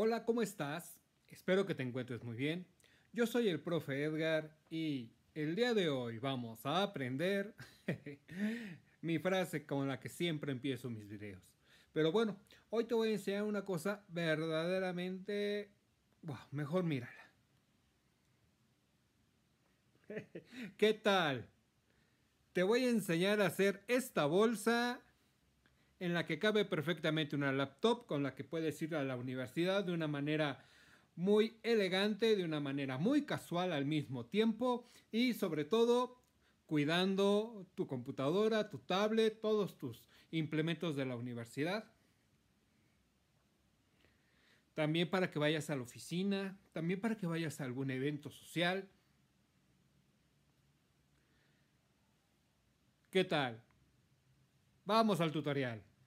Hola, ¿cómo estás? Espero que te encuentres muy bien. Yo soy el profe Edgar y el día de hoy vamos a aprender mi frase con la que siempre empiezo mis videos. Pero bueno, hoy te voy a enseñar una cosa verdaderamente... Wow, mejor mírala. ¿Qué tal? Te voy a enseñar a hacer esta bolsa en la que cabe perfectamente una laptop con la que puedes ir a la universidad de una manera muy elegante, de una manera muy casual al mismo tiempo y sobre todo cuidando tu computadora, tu tablet, todos tus implementos de la universidad. También para que vayas a la oficina, también para que vayas a algún evento social. ¿Qué tal? Vamos al tutorial.